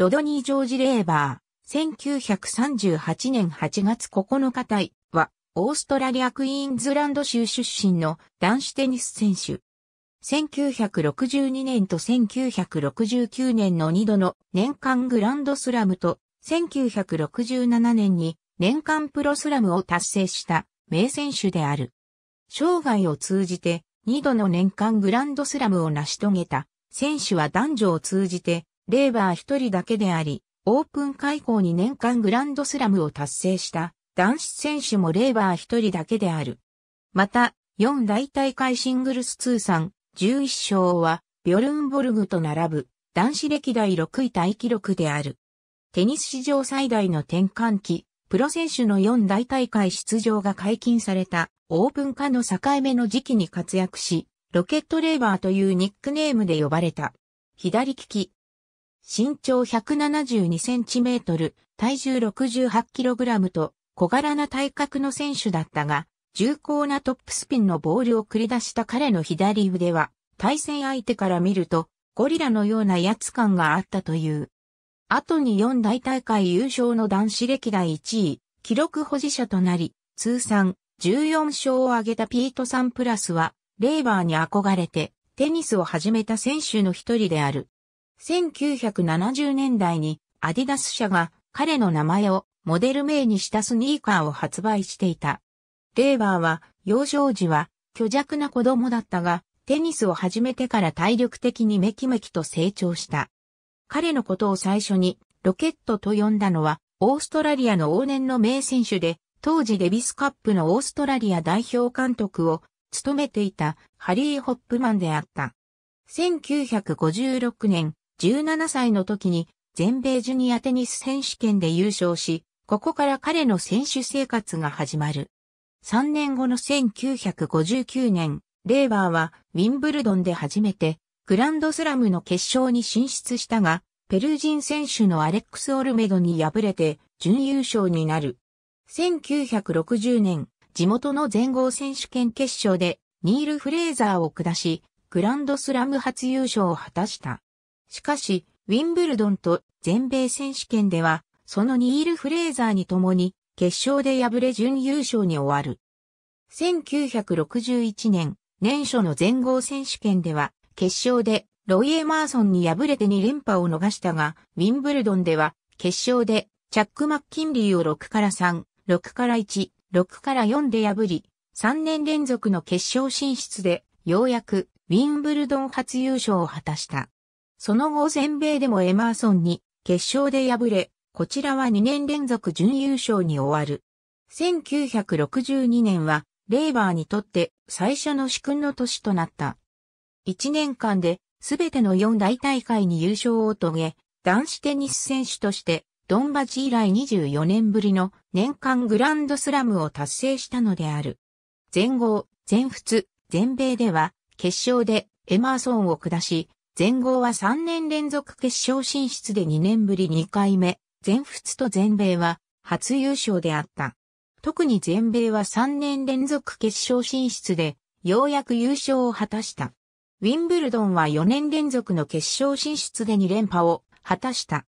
ロドニー・ジョージ・レーバー、1938年8月9日隊は、オーストラリア・クイーンズランド州出身の男子テニス選手。1962年と1969年の2度の年間グランドスラムと、1967年に年間プロスラムを達成した名選手である。生涯を通じて2度の年間グランドスラムを成し遂げた選手は男女を通じてレーバー一人だけであり、オープン開校に年間グランドスラムを達成した男子選手もレーバー一人だけである。また、4大大会シングルス通算11勝は、ビョルンボルグと並ぶ男子歴代6位タイ記録である。テニス史上最大の転換期、プロ選手の4大大会出場が解禁されたオープン化の境目の時期に活躍し、ロケットレーバーというニックネームで呼ばれた。左利き、身長 172cm、体重 68kg と小柄な体格の選手だったが、重厚なトップスピンのボールを繰り出した彼の左腕は、対戦相手から見ると、ゴリラのような威圧感があったという。後に四大大会優勝の男子歴代1位、記録保持者となり、通算14勝を挙げたピートさんプラスは、レーバーに憧れて、テニスを始めた選手の一人である。1970年代にアディダス社が彼の名前をモデル名にしたスニーカーを発売していた。レーバーは幼少時は虚弱な子供だったが、テニスを始めてから体力的にメキメキと成長した。彼のことを最初にロケットと呼んだのは、オーストラリアの往年の名選手で、当時デビスカップのオーストラリア代表監督を務めていたハリー・ホップマンであった。1956年、17歳の時に全米ジュニアテニス選手権で優勝し、ここから彼の選手生活が始まる。3年後の1959年、レーバーはウィンブルドンで初めてグランドスラムの決勝に進出したが、ペルー人選手のアレックス・オルメドに敗れて準優勝になる。1960年、地元の全豪選手権決勝でニール・フレーザーを下し、グランドスラム初優勝を果たした。しかし、ウィンブルドンと全米選手権では、そのニール・フレーザーに共に、決勝で敗れ準優勝に終わる。1961年、年初の全豪選手権では、決勝でロイ・エマーソンに敗れて2連覇を逃したが、ウィンブルドンでは、決勝で、チャック・マッキンリーを6から3、6から1、6から4で破り、3年連続の決勝進出で、ようやく、ウィンブルドン初優勝を果たした。その後全米でもエマーソンに決勝で敗れ、こちらは2年連続準優勝に終わる。1962年は、レーバーにとって最初の主君の年となった。1年間で、全ての4大大会に優勝を遂げ、男子テニス選手として、ドンバチ以来24年ぶりの年間グランドスラムを達成したのである。全豪、全仏、全米では、決勝でエマーソンを下し、全豪は3年連続決勝進出で2年ぶり2回目、全仏と全米は初優勝であった。特に全米は3年連続決勝進出で、ようやく優勝を果たした。ウィンブルドンは4年連続の決勝進出で2連覇を果たした。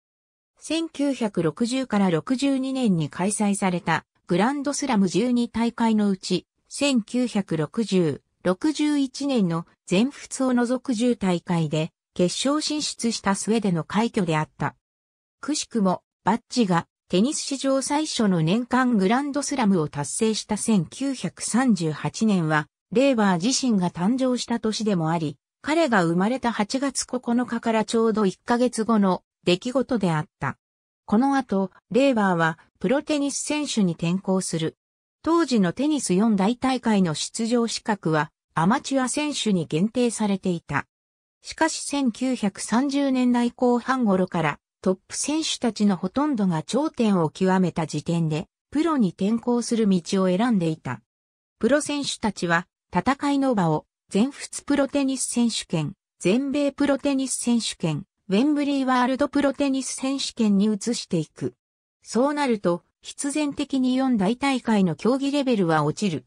1960から62年に開催されたグランドスラム12大会のうち、1960、61年の全仏を除く10大会で決勝進出したスウェーデンの快挙であった。くしくもバッジがテニス史上最初の年間グランドスラムを達成した1938年は、レーバー自身が誕生した年でもあり、彼が生まれた8月9日からちょうど1ヶ月後の出来事であった。この後、レーバーはプロテニス選手に転向する。当時のテニス4大大会の出場資格はアマチュア選手に限定されていた。しかし1930年代後半頃からトップ選手たちのほとんどが頂点を極めた時点でプロに転向する道を選んでいた。プロ選手たちは戦いの場を全仏プロテニス選手権、全米プロテニス選手権、ウェンブリーワールドプロテニス選手権に移していく。そうなると、必然的に4大大会の競技レベルは落ちる。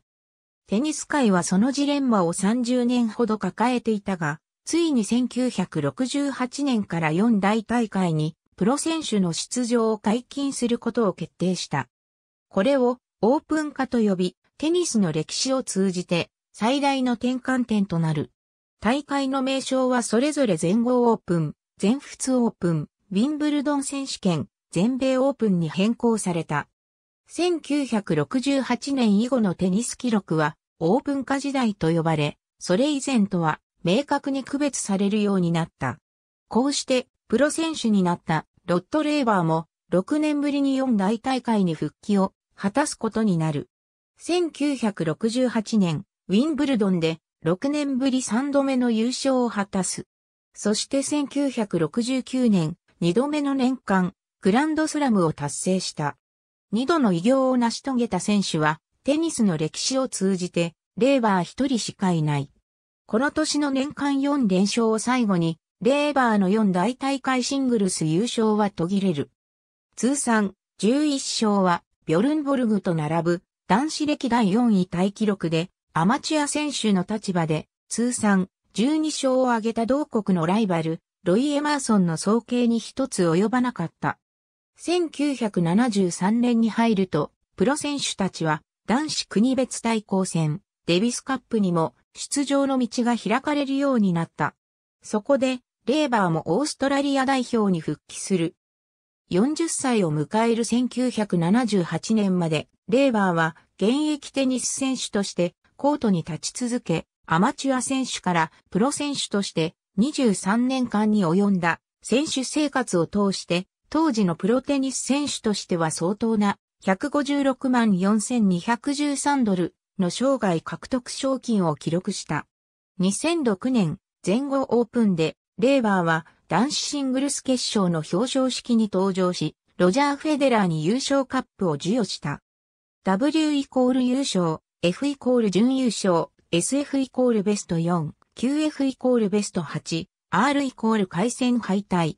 テニス界はそのジレンマを30年ほど抱えていたが、ついに1968年から4大大会にプロ選手の出場を解禁することを決定した。これをオープン化と呼び、テニスの歴史を通じて最大の転換点となる。大会の名称はそれぞれ全豪オープン、全仏オープン、ウィンブルドン選手権、全米オープンに変更された。1968年以後のテニス記録はオープン化時代と呼ばれ、それ以前とは明確に区別されるようになった。こうしてプロ選手になったロットレーバーも6年ぶりに4大大会に復帰を果たすことになる。1968年、ウィンブルドンで6年ぶり3度目の優勝を果たす。そして1969年、2度目の年間、グランドスラムを達成した。二度の偉業を成し遂げた選手は、テニスの歴史を通じて、レーバー一人しかいない。この年の年間4連勝を最後に、レーバーの4大大会シングルス優勝は途切れる。通算11勝は、ビョルンボルグと並ぶ男子歴代4位タイ記録で、アマチュア選手の立場で、通算12勝を挙げた同国のライバル、ロイ・エマーソンの総計に一つ及ばなかった。1973年に入ると、プロ選手たちは男子国別対抗戦、デビスカップにも出場の道が開かれるようになった。そこで、レーバーもオーストラリア代表に復帰する。40歳を迎える1978年まで、レーバーは現役テニス選手としてコートに立ち続け、アマチュア選手からプロ選手として23年間に及んだ選手生活を通して当時のプロテニス選手としては相当な156万4213ドルの生涯獲得賞金を記録した。2006年全豪オープンでレーバーは男子シングルス決勝の表彰式に登場し、ロジャー・フェデラーに優勝カップを授与した。W イコール優勝、F イコール準優勝、SF イコールベスト4、QF イコールベスト8、R イコール回戦敗退、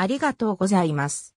ありがとうございます。